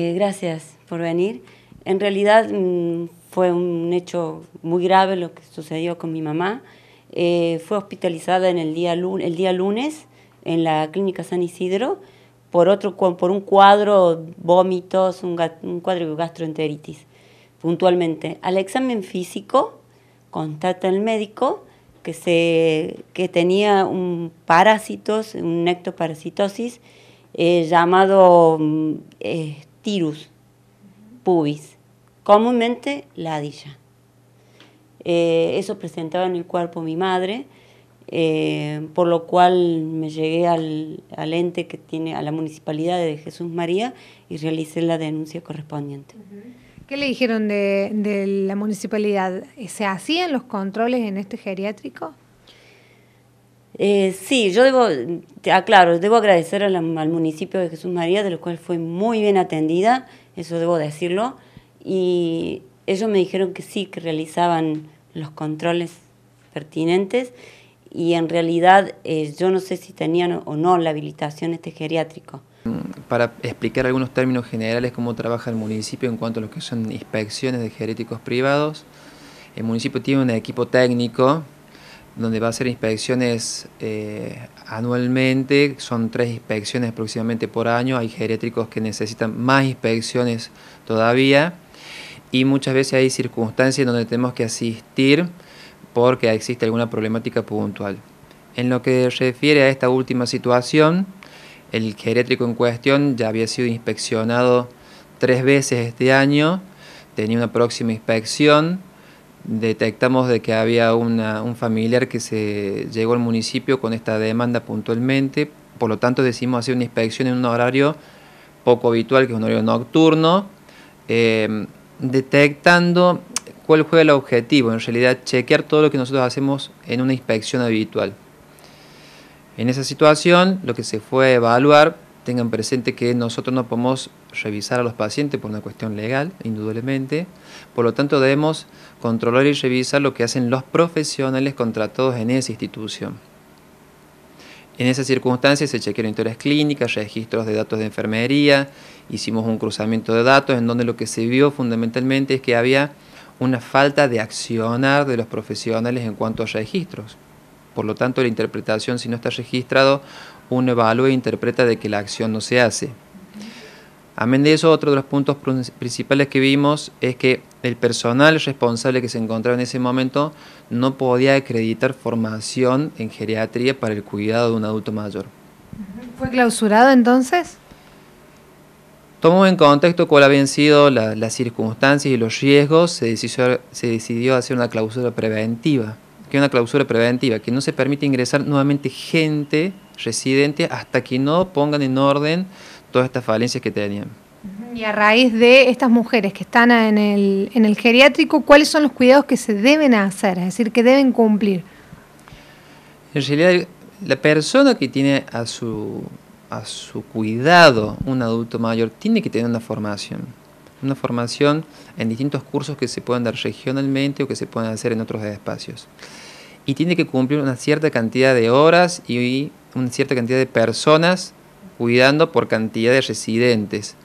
Eh, gracias por venir. En realidad mm, fue un hecho muy grave lo que sucedió con mi mamá. Eh, fue hospitalizada en el día, lunes en la clínica San Isidro por, otro, un cuadro, vómitos, un, cuadro de gastroenteritis, puntualmente. Al examen físico contacta el médico que, tenía un parásitos, un ectoparasitosis eh, llamado mm, tirus, pubis, comúnmente ladilla eh, eso presentaba en el cuerpo mi madre, eh, por lo cual me llegué al, ente que tiene, a la municipalidad de Jesús María y realicé la denuncia correspondiente. ¿Qué le dijeron de, de la municipalidad? ¿Se hacían los controles en este geriátrico? Eh, sí, yo debo, te aclaro, debo agradecer al, municipio de Jesús María, de lo cual fue muy bien atendida, eso debo decirlo, y ellos me dijeron que sí, que realizaban los controles pertinentes y en realidad eh, yo no sé si tenían o no la habilitación este geriátrico. Para explicar algunos términos generales cómo trabaja el municipio en cuanto a lo que son inspecciones de geriátricos privados, el municipio tiene un equipo técnico donde va a hacer inspecciones eh, anualmente, son tres inspecciones aproximadamente por año, hay geriátricos que necesitan más inspecciones todavía y muchas veces hay circunstancias donde tenemos que asistir porque existe alguna problemática puntual. En lo que refiere a esta última situación, el geriátrico en cuestión ya había sido inspeccionado tres veces este año, tenía una próxima inspección, detectamos de que había un familiar que se llegó al municipio con esta demanda puntualmente, por lo tanto decidimos hacer una inspección en un horario poco habitual, que es un horario nocturno, eh, detectando cuál fue el objetivo, en realidad chequear todo lo que nosotros hacemos en una inspección habitual. En esa situación lo que se fue a evaluar tengan presente que nosotros no podemos revisar a los pacientes por una cuestión legal, indudablemente. Por lo tanto, debemos controlar y revisar lo que hacen los profesionales contratados en esa institución. En esas circunstancias se chequearon historias clínicas, registros de datos de enfermería, hicimos un cruzamiento de datos en donde lo que se vio fundamentalmente es que había una falta de accionar de los profesionales en cuanto a registros. Por lo tanto, la interpretación, si no está registrado uno evalúa e interpreta de que la acción no se hace. Amén de eso, otro de los puntos principales que vimos es que el personal responsable que se encontraba en ese momento no podía acreditar formación en geriatría para el cuidado de un adulto mayor. ¿Fue clausurado entonces? Tomó en contexto cuál habían sido las circunstancias y los riesgos, se decidió, se decidió hacer una clausura preventiva que hay una clausura preventiva, que no se permite ingresar nuevamente gente residente hasta que no pongan en orden todas estas falencias que tenían. Y a raíz de estas mujeres que están en el, en el geriátrico, ¿cuáles son los cuidados que se deben hacer? Es decir, que deben cumplir. En realidad, la persona que tiene a su, a su cuidado un adulto mayor tiene que tener una formación una formación en distintos cursos que se puedan dar regionalmente o que se puedan hacer en otros espacios. Y tiene que cumplir una cierta cantidad de horas y una cierta cantidad de personas cuidando por cantidad de residentes.